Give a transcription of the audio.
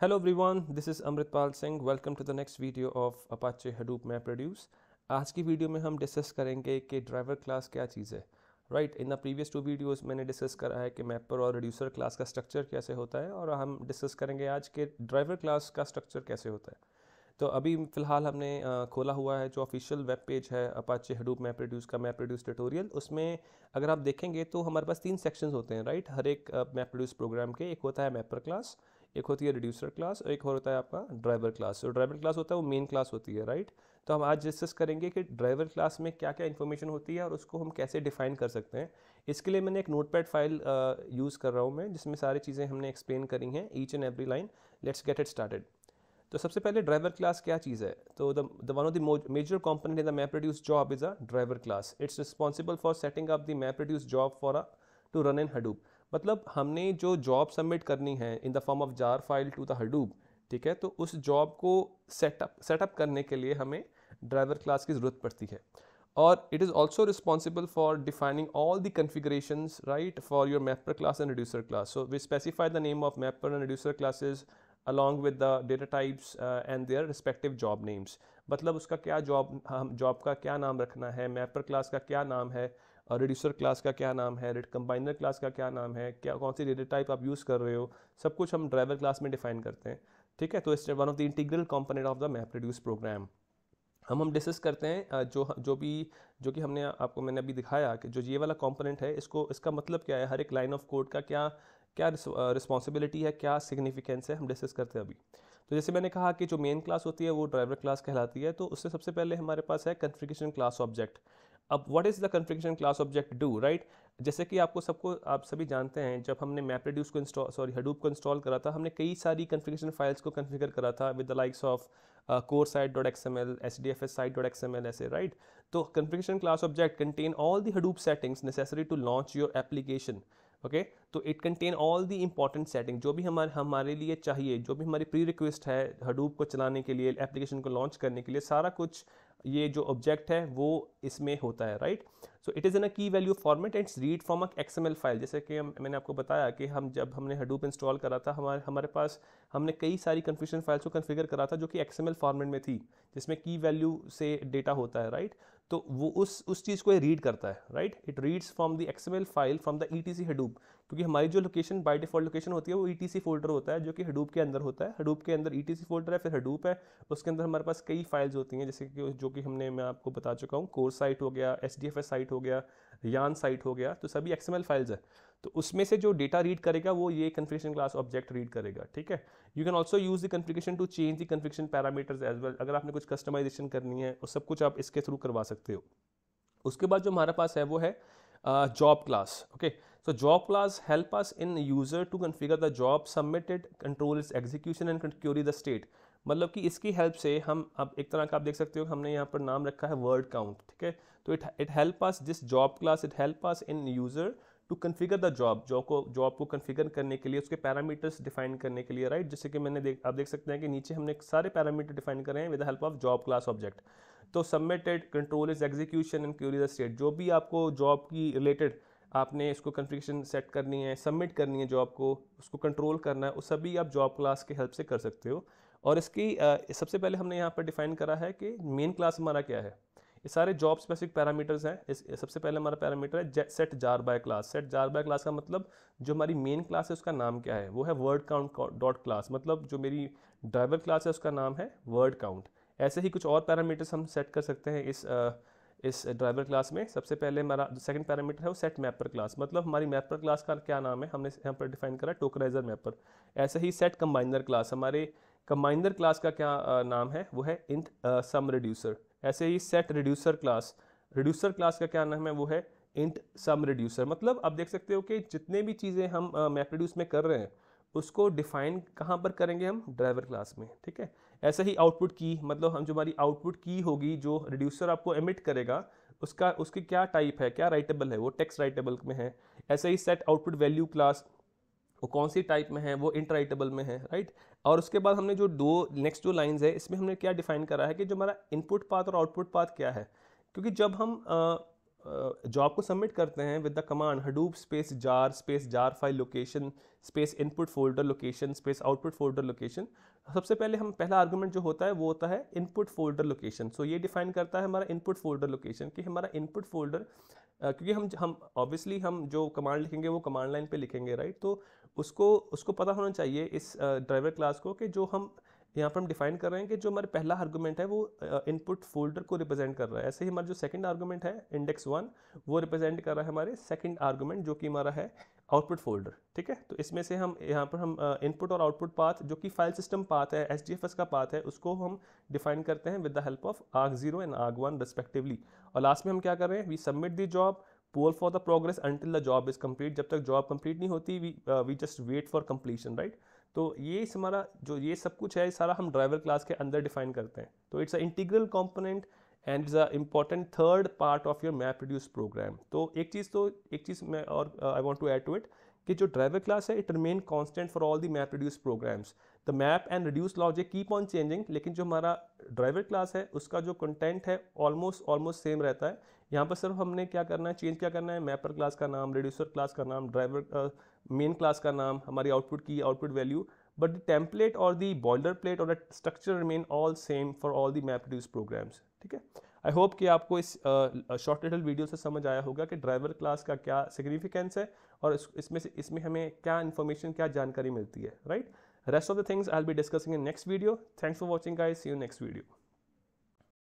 Hello everyone, this is Amritpal Singh. Welcome to the next video of Apache Hadoop MapReduce. आज की video में हम discuss करेंगे कि ड्राइवर क्लास क्या चीज़ है right in the previous two videos मैंने डिस्कस करा है कि मैपर और रिड्यूसर क्लास का स्ट्रक्चर कैसे होता है और हम डिस्कस करेंगे आज के ड्राइवर क्लास का स्ट्रक्चर कैसे होता है तो अभी फ़िलहाल हमने खोला हुआ है जो ऑफिशियल वेब पेज है अपाचे हडूप मैप प्रोड्यूस का मैप प्रोड्यूस ट्यूटोरियल उसमें अगर आप देखेंगे तो हमारे पास तीन सेक्शंस होते हैं राइट हर एक मैप प्रोड्यूस प्रोग्राम के एक होता है मैपर क्लास एक होती है रिड्यूसर क्लास और एक और होता है आपका ड्राइवर क्लास और ड्राइवर क्लास होता है वो मेन क्लास होती है राइट तो हम आज डिस्कस करेंगे कि ड्राइवर क्लास में क्या क्या इन्फॉर्मेशन होती है और उसको हम कैसे डिफाइन कर सकते हैं इसके लिए मैंने एक नोटपैड फाइल यूज़ कर रहा हूँ मैं जिसमें सारी चीज़ें हमने एक्सप्लेन करी हैं each and every line let's get it started तो सबसे पहले ड्राइवर क्लास क्या चीज़ है तो the one of the major component in the map produce job is a driver class it's responsible for setting up the map produce job for a to run in Hadoop मतलब हमने जो job submit करनी है in the form of jar file to the Hadoop ठीक है तो उस job को सेटअप सेटअप करने के लिए हमें ड्राइवर क्लास की ज़रूरत पड़ती है और it is also responsible for defining all the configuration right for your mapper class and reducer class so we specify the name of mapper and reducer classes along with the data types and their respective job names मतलब उसका क्या job हम job का क्या नाम रखना है mapper class का क्या नाम है रिड्यूसर क्लास का क्या नाम है कंबाइनर क्लास का क्या नाम है क्या कौन सी डेटा टाइप आप यूज़ कर रहे हो सब कुछ हम ड्राइवर क्लास में डिफाइन करते हैं ठीक है तो इस one of the integral component of the map reduce program हम हम डिस्कस करते हैं जो जो भी जो कि हमने आपको मैंने अभी दिखाया कि जो ये वाला कंपोनेंट है इसको इसका मतलब क्या है हर एक लाइन ऑफ कोड का क्या क्या रिस्पॉन्सिबिलिटी है क्या सिग्निफिकेंस है हम डिस्कस करते हैं अभी तो जैसे मैंने कहा कि जो मेन क्लास होती है वो ड्राइवर क्लास कहलाती है तो उससे सबसे पहले हमारे पास है कन्फिगेशन क्लास ऑब्जेक्ट अब what is the configuration class object do right जैसे कि आपको सबको आप सभी जानते हैं जब हमने मैप रेड्यूस को इंस्टॉल सॉरी हडूप को इंस्टॉल करा था हमने कई सारी कन्फिगेशन फाइल्स को कन्फिगर करा था with the likes of core site dot X M L S D F S site dot X M L ऐसे राइट तो configuration class object contain all the Hadoop settings necessary to launch your application okay तो it contain all the important setting जो भी हमारे हमारे लिए चाहिए जो भी हमारी प्री रिक्वेस्ट है हडूप को चलाने के लिए एप्लीकेशन को लॉन्च करने के लिए सारा कुछ ये जो ऑब्जेक्ट है वो इसमें होता है right so it is in a key value format and read from a X file जैसे कि हम मैंने आपको बताया कि हम जब हमने हडूप इंस्टॉल करा था हमारे हमारे पास हमने कई सारी कन्फ्यूशन फाइल्स को कन्फिगर करा था जो कि एक्सएमएल फॉर्मेट में थी जिसमें की वैल्यू से डेटा होता है राइट right? तो वो उस उस चीज़ को रीड करता है right it reads from the XML file from the E T C Hadoop क्योंकि हमारी जो लोकेशन बाई डिफॉल्ट लोकेशन होती है वो ई टी सी फोल्डर होता है जो कि हडूप के अंदर होता है हडूप के अंदर ई टी सी फोल्डर है फिर हडूप है उसके अंदर हमारे पास कई फाइल्स होती हैं जैसे कि जो कि हमने मैं आपको बता चुका हूँ कोर साइट हो गया S D F S site हो गया यान साइट हो गया तो सभी एक्सएमएल फाइल्स है तो उसमें से जो डेटा रीड करेगा वो ये कन्फ्रिकेशन क्लास ऑब्जेक्ट रीड करेगा ठीक है you can also use the configuration to change the configuration parameters as well अगर आपने कुछ कस्टमाइजेशन करनी है और सब कुछ आप इसके थ्रू करवा सकते हो उसके बाद जो हमारे पास है वो है job class okay so job class help us in user to configure the job submitted control is execution and query the state मतलब कि इसकी हेल्प से हम अब एक तरह का आप देख सकते हो हमने यहाँ पर नाम रखा है वर्ड काउंट ठीक है तो it it help us this job class it help us in user to configure the job job को जॉब को कन्फिगर करने के लिए उसके पैरामीटर्स डिफाइन करने के लिए राइट right? जैसे कि मैंने देख आप देख सकते हैं कि नीचे हमने सारे पैरामीटर डिफाइन करे हैं with help of job class object तो submitted control is execution and query the state जो भी आपको जॉब की रिलेटेड आपने इसको कन्फिगेशन सेट करनी है सबमिट करनी है जॉब को उसको कंट्रोल करना है वो सभी आप जॉब क्लास के हेल्प से कर सकते हो और इसकी सबसे पहले हमने यहाँ पर डिफाइन करा है कि मेन क्लास हमारा क्या है ये सारे जॉब स्पेसिफिक पैरामीटर्स हैं इस सबसे पहले हमारा पैरामीटर है set jar by class set jar by class का मतलब जो हमारी मेन क्लास है उसका नाम क्या है वो है वर्ड काउंट डॉट क्लास मतलब जो मेरी ड्राइवर क्लास है उसका नाम है वर्ड काउंट ऐसे ही कुछ और पैरामीटर्स हम सेट कर सकते हैं इस इस ड्राइवर क्लास में सबसे पहले हमारा जो सेकंड पैरामीटर है वो सेट मैपर क्लास मतलब हमारी मैपर क्लास का क्या नाम है हमने यहाँ पर डिफाइन करा टोकनाइजर मैपर ऐसे ही सेट कंबाइनर क्लास हमारे कंबाइनर क्लास का क्या नाम है वो है इंट सम रिड्यूसर ऐसे ही set reducer class reducer class का क्या नाम है वो है इंट सम रिड्यूसर मतलब आप देख सकते हो कि जितने भी चीज़ें हम मैप रिड्यूस में कर रहे हैं उसको डिफाइन कहाँ पर करेंगे हम ड्राइवर क्लास में ठीक है ऐसे ही आउटपुट की मतलब हम जो हमारी आउटपुट की होगी जो रिड्यूसर आपको एमिट करेगा उसका उसकी क्या टाइप है क्या राइटेबल है वो टेक्स्ट राइटेबल में है ऐसे ही सेट आउटपुट वैल्यू क्लास वो कौन सी टाइप में है वो इंटराइटेबल में है राइट और उसके बाद हमने जो दो नेक्स्ट जो लाइंस है इसमें हमने क्या डिफाइन करा है कि जो हमारा इनपुट पाथ और आउटपुट पाथ क्या है क्योंकि जब हम जॉब को सबमिट करते हैं with the command Hadoop space jar space jar file location space input folder location space output folder location सबसे पहले हम पहला आर्गूमेंट जो होता है वो होता है इनपुट फोल्डर लोकेशन सो ये डिफाइन करता है हमारा इनपुट फोल्डर लोकेशन कि हमारा इनपुट फोल्डर क्योंकि हम हम ऑब्वियसली हम जो कमांड लिखेंगे वो कमांड लाइन पे लिखेंगे राइट तो उसको उसको पता होना चाहिए इस ड्राइवर क्लास को कि जो हम यहाँ पर हम डिफाइन कर रहे हैं कि जो हमारा पहला आर्गूमेंट है वो इनपुट फोल्डर को रिप्रेजेंट कर रहा है ऐसे ही हमारा जो सेकंड आर्गूमेंट है इंडेक्स वन वो रिप्रेजेंट कर रहा है हमारे सेकंड आर्गूमेंट जो कि हमारा है आउटपुट फोल्डर ठीक है तो इसमें से हम यहाँ पर हम इनपुट और आउटपुट पाथ जो कि फाइल सिस्टम पाथ है एस का पाथ है उसको हम डिफाइन करते हैं with the help of arg zero and arg one respectively और लास्ट में हम क्या कर रहे हैं we submit the job poll for the progress until the job is complete जब तक जॉब कम्प्लीट नहीं होती we we just wait for completion right तो ये हमारा जो ये सब कुछ है सारा हम ड्राइवर क्लास के अंदर डिफाइन करते हैं तो it's a integral component and is a important third part of your map reduce program तो एक चीज़ तो एक चीज़ मैं और I want to add to it कि जो ड्राइवर क्लास है it remain constant for all the map reduce programs the map and reduce logic keep on changing लेकिन जो हमारा ड्राइवर क्लास है उसका जो कंटेंट है ऑलमोस्ट ऑलमोस्ट सेम रहता है यहाँ पर सिर्फ हमने क्या करना है चेंज क्या करना है मैपर क्लास का नाम रेड्यूसर क्लास का नाम ड्राइवर मेन क्लास का नाम हमारी आउटपुट की आउटपुट वैल्यू टेम्पलेट और दी or प्लेट और the structure remain all same for all the map reduce programs ठीक है आई होप कि आपको इस शॉर्ट लिटल वीडियो से समझ आया होगा कि ड्राइवर क्लास का क्या सिग्निफिकेंस है और इसमें से इसमें हमें क्या इन्फॉर्मेशन क्या जानकारी मिलती है right rest of the things I'll be discussing in next video thanks for watching I see you next video